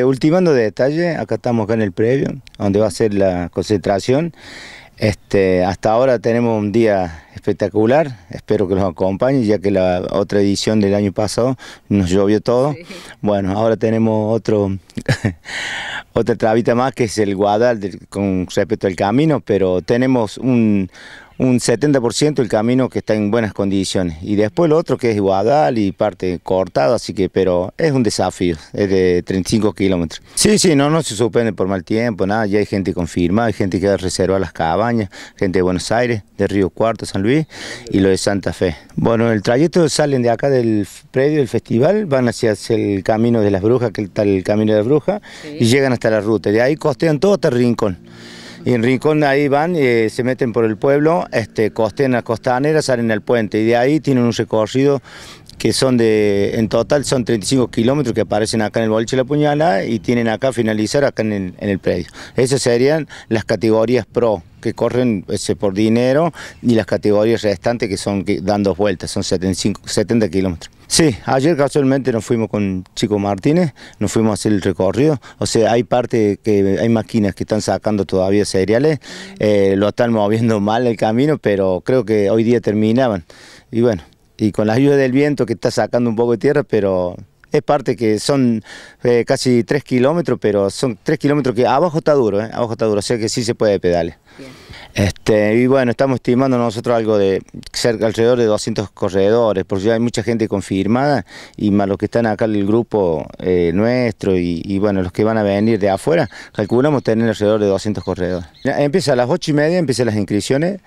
Eh, ultimando de detalle, acá estamos acá en el previo, donde va a ser la concentración. Este, hasta ahora tenemos un día espectacular, espero que los acompañe, ya que la otra edición del año pasado nos llovió todo. Bueno, ahora tenemos otro, otra trabita más que es el Guadal con respecto al camino, pero tenemos un, un 70% el camino que está en buenas condiciones. Y después lo otro que es Guadal y parte cortada, así que, pero es un desafío, es de 35 kilómetros. Sí, sí, no, no se suspende por mal tiempo, nada, ya hay gente confirmada, hay gente que reserva las cabañas, gente de Buenos Aires, de Río Cuarto, San Luis y lo de Santa Fe. Bueno, el trayecto salen de acá del predio del festival, van hacia el camino de las brujas, que está el camino de las brujas, y llegan hasta la ruta. De ahí costean todo hasta rincón. Y en Rincón ahí van, eh, se meten por el pueblo, este, costean a costanera, salen al puente y de ahí tienen un recorrido que son de, en total son 35 kilómetros que aparecen acá en el boliche La Puñalada y tienen acá finalizar acá en el, en el predio. Esas serían las categorías pro que corren ese, por dinero y las categorías restantes que son que dan dos vueltas, son 75, 70 kilómetros. Sí, ayer casualmente nos fuimos con Chico Martínez, nos fuimos a hacer el recorrido, o sea, hay parte que hay máquinas que están sacando todavía cereales, eh, lo están moviendo mal el camino, pero creo que hoy día terminaban y bueno y con la ayuda del viento que está sacando un poco de tierra, pero es parte que son eh, casi 3 kilómetros, pero son 3 kilómetros que abajo está duro, eh, abajo está duro, o sea que sí se puede pedales. Este, y bueno, estamos estimando nosotros algo de cerca, alrededor de 200 corredores, porque ya hay mucha gente confirmada y más los que están acá el grupo eh, nuestro y, bueno, los que van a venir de afuera, calculamos tener alrededor de 200 corredores. Empieza a las 8 y media, empiezan las inscripciones,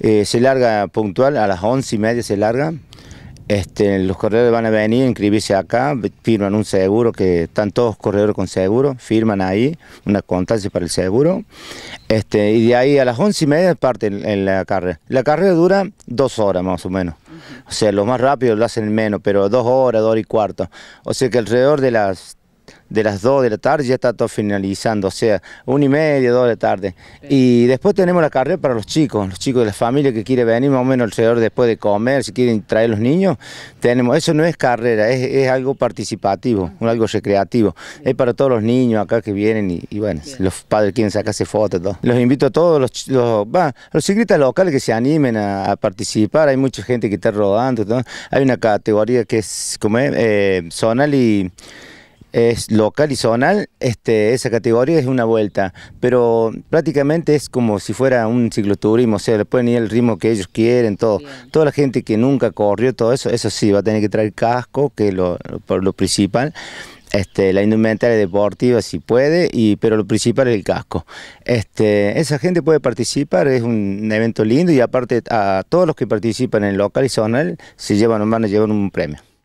se larga puntual, a las 11 y media se larga, este, los corredores van a venir inscribirse acá, firman un seguro, que están todos corredores con seguro, firman ahí una constancia para el seguro. Este, y de ahí a las once y media parten en, la carrera. La carrera dura dos horas más o menos. O sea, los más rápidos lo hacen menos, pero dos horas, dos horas y cuarto. O sea que alrededor de las de las 2 de la tarde ya está todo finalizando, o sea, una y media, 2 de la tarde. Y después tenemos la carrera para los chicos, los chicos de la familia que quieren venir más o menos alrededor después de comer, si quieren traer los niños, tenemos, eso no es carrera, es, algo participativo, algo recreativo. Es para todos los niños acá que vienen y, bueno, los padres quieren sacarse fotos, todo. Los invito a todos los, los, bah, ciclistas locales que se animen a, participar, hay mucha gente que está rodando, hay una categoría que es como eh, zonal y es local y zonal, este, esa categoría es una vuelta, pero prácticamente es como si fuera un cicloturismo, o sea, le pueden ir al ritmo que ellos quieren, todo. Toda la gente que nunca corrió, todo eso, eso sí, va a tener que traer casco, que es lo, lo principal. Este, la indumentaria deportiva si puede, y, pero lo principal es el casco. Este, esa gente puede participar, es un evento lindo y aparte a todos los que participan en local y zonal se llevan, van a llevar un premio.